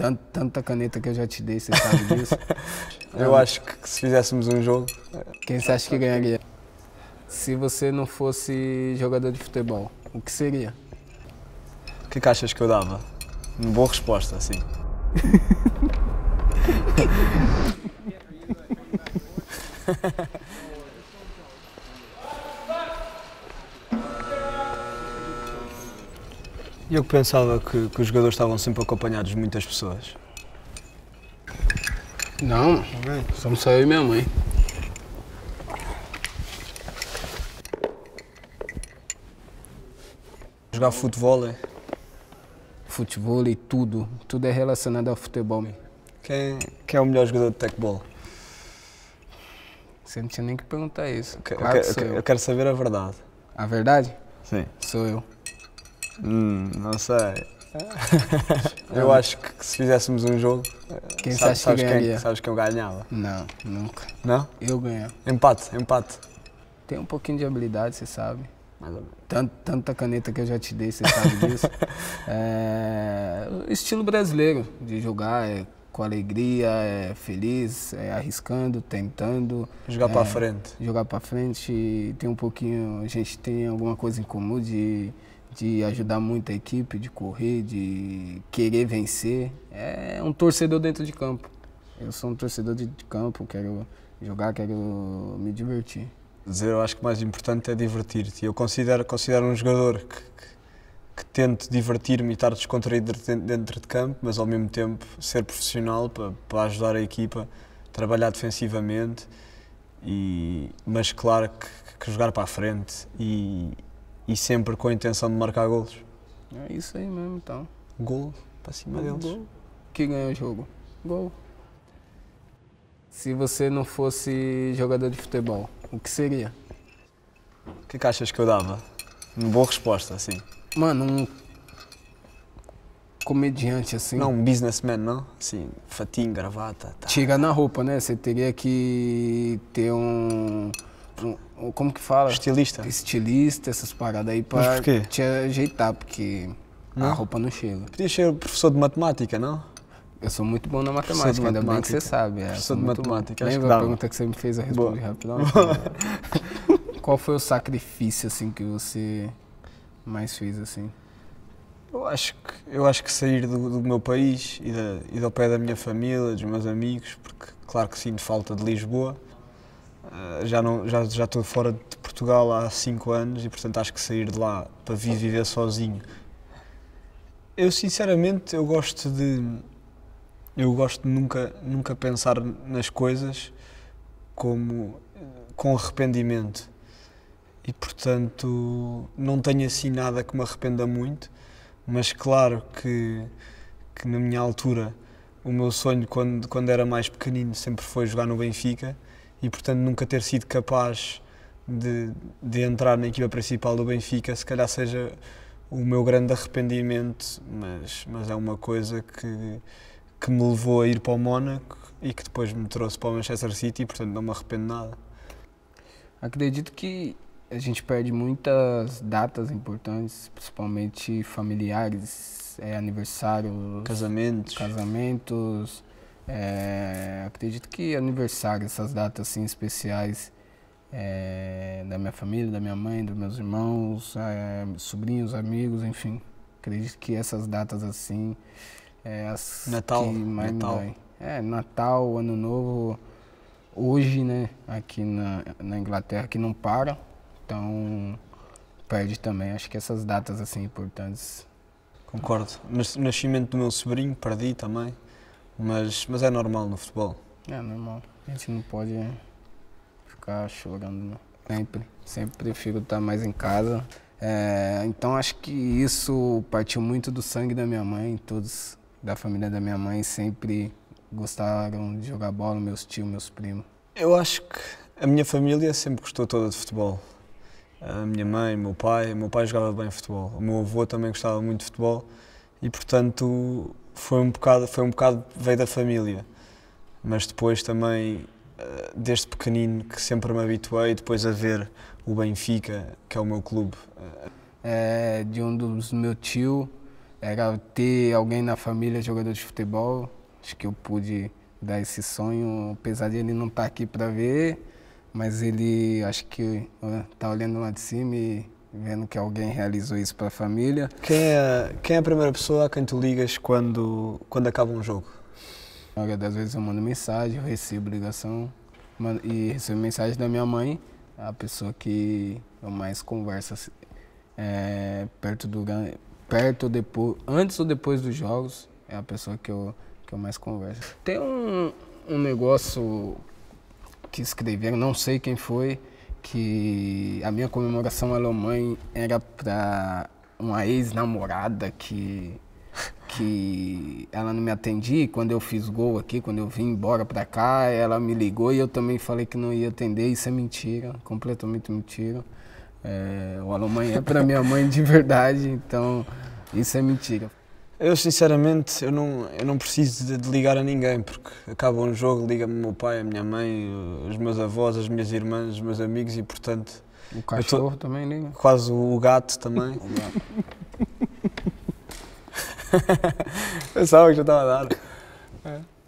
tanto tanta caneta que eu já te dei, você sabe disso. eu acho que se fizéssemos um jogo. É. Quem você acha que ganharia? Se você não fosse jogador de futebol, o que seria? O que, é que achas que eu dava? Uma boa resposta, assim. Eu que pensava que, que os jogadores estavam sempre acompanhados de muitas pessoas. Não, somos só eu e minha mãe. Jogar futebol é? Futebol e tudo. Tudo é relacionado ao futebol. Quem, quem é o melhor jogador de tecbol? Você não tinha nem que perguntar isso. claro que eu, eu quero saber a verdade. A verdade? Sim. Sou eu. Hum, não sei. Eu acho que se fizéssemos um jogo, quem sabe, sabes, que quem, sabes quem eu ganhava? Não, nunca. Não? Eu ganhava. Empate, empate. Tem um pouquinho de habilidade, você sabe. Mais ou menos. tanta caneta que eu já te dei, você sabe disso. é, estilo brasileiro de jogar, é com alegria, é feliz, é arriscando, tentando. Jogar é, para frente. Jogar para frente. Tem um pouquinho, a gente tem alguma coisa em comum de de ajudar muito a equipe, de correr, de querer vencer. É um torcedor dentro de campo. Eu sou um torcedor de campo, quero jogar, quero me divertir. Dizer, eu acho que o mais importante é divertir-te. Eu considero, considero um jogador que, que, que tente divertir-me e estar descontraído dentro de campo, mas ao mesmo tempo ser profissional para, para ajudar a equipa, trabalhar defensivamente, e, mas claro que, que jogar para a frente e, e sempre com a intenção de marcar golos. É isso aí mesmo, então. Gol para cima deles. Gol. Que ganha o jogo? Gol. Se você não fosse jogador de futebol, o que seria? O que, é que achas que eu dava? Uma boa resposta, assim. Mano, um comediante, assim. Não, um businessman, não? Assim, fatinho, gravata. Tá. Chega na roupa, né? Você teria que ter um como que fala? Estilista. Estilista, essas paradas aí para te ajeitar, porque não? a roupa não chega. Podia ser professor de matemática, não? Eu sou muito bom na matemática, ainda matemática. bem que você sabe. É, professor de matemática, bom. Lembra a pergunta que você me fez, eu respondi rapidamente Qual foi o sacrifício, assim, que você mais fez, assim? Eu acho que, eu acho que sair do, do meu país e, da, e do pé da minha família, dos meus amigos, porque claro que sinto falta de Lisboa, eh, já não já já estou fora de Portugal há 5 anos e portanto acho que sair de lá para vir viver sozinho eu sinceramente eu gosto de eu gosto de nunca nunca pensar nas coisas como eh, com arrependimento e portanto não tenho assim nada que me arrependa muito mas claro que que na minha altura o meu sonho quando quando era mais pequenino sempre foi jogar no Benfica e portanto nunca ter sido capaz de, de entrar na equipa principal do Benfica, se calhar seja o meu grande arrependimento, mas, mas é uma coisa que, que me levou a ir para o Mónaco e que depois me trouxe para o Manchester City, portanto não me arrependo nada. Acredito que a gente perde muitas datas importantes, principalmente familiares, é, aniversários, casamentos, casamentos é, acredito que aniversário, essas datas assim especiais é, da minha família, da minha mãe, dos meus irmãos, é, sobrinhos, amigos, enfim. Acredito que essas datas assim é as Natal, que mais Natal. me É, Natal, Ano Novo, hoje, né, aqui na, na Inglaterra, que não para, então perde também. Acho que essas datas assim importantes. Concordo. Nascimento do meu sobrinho, perdi também. Mas, mas é normal no futebol. É normal. A gente não pode ficar chorando sempre. Sempre prefiro estar mais em casa. É, então acho que isso partiu muito do sangue da minha mãe. Todos da família da minha mãe sempre gostaram de jogar bola, meus tios, meus primos. Eu acho que a minha família sempre gostou toda de futebol. A minha mãe, meu pai, meu pai jogava bem futebol. O meu avô também gostava muito de futebol e portanto foi um bocado, foi um bocado veio da família, mas depois também eh, desde pequenino que sempre me habituei depois a ver o Benfica, que é o meu clube. É, de um dos meu tio era ter alguém na família jogador de futebol. Acho que eu pude dar esse sonho, apesar de ele não estar tá aqui para ver, mas ele acho que está olhando lá de cima e vendo que alguém realizou isso para a família. Quem é, quem é a primeira pessoa a quem tu ligas quando, quando acaba um jogo? Às das vezes eu mando mensagem, eu recebo ligação e recebo mensagem da minha mãe, a pessoa que eu mais converso assim, é, perto do perto depois, antes ou depois dos jogos, é a pessoa que eu, que eu mais converso. Tem um, um negócio que escreveram, não sei quem foi, que a minha comemoração à é mãe era para uma ex-namorada que que ela não me atendia. Quando eu fiz gol aqui, quando eu vim embora para cá, ela me ligou e eu também falei que não ia atender. Isso é mentira, completamente mentira. É, o mãe é para minha mãe de verdade, então isso é mentira. Eu sinceramente eu não, eu não preciso de, de ligar a ninguém, porque acaba um jogo, liga-me o meu pai, a minha mãe, os meus avós, as minhas irmãs, os meus amigos e portanto. O cachorro tô, também liga. Quase o, gato também. O gato. Pensava que já estava a dar. É.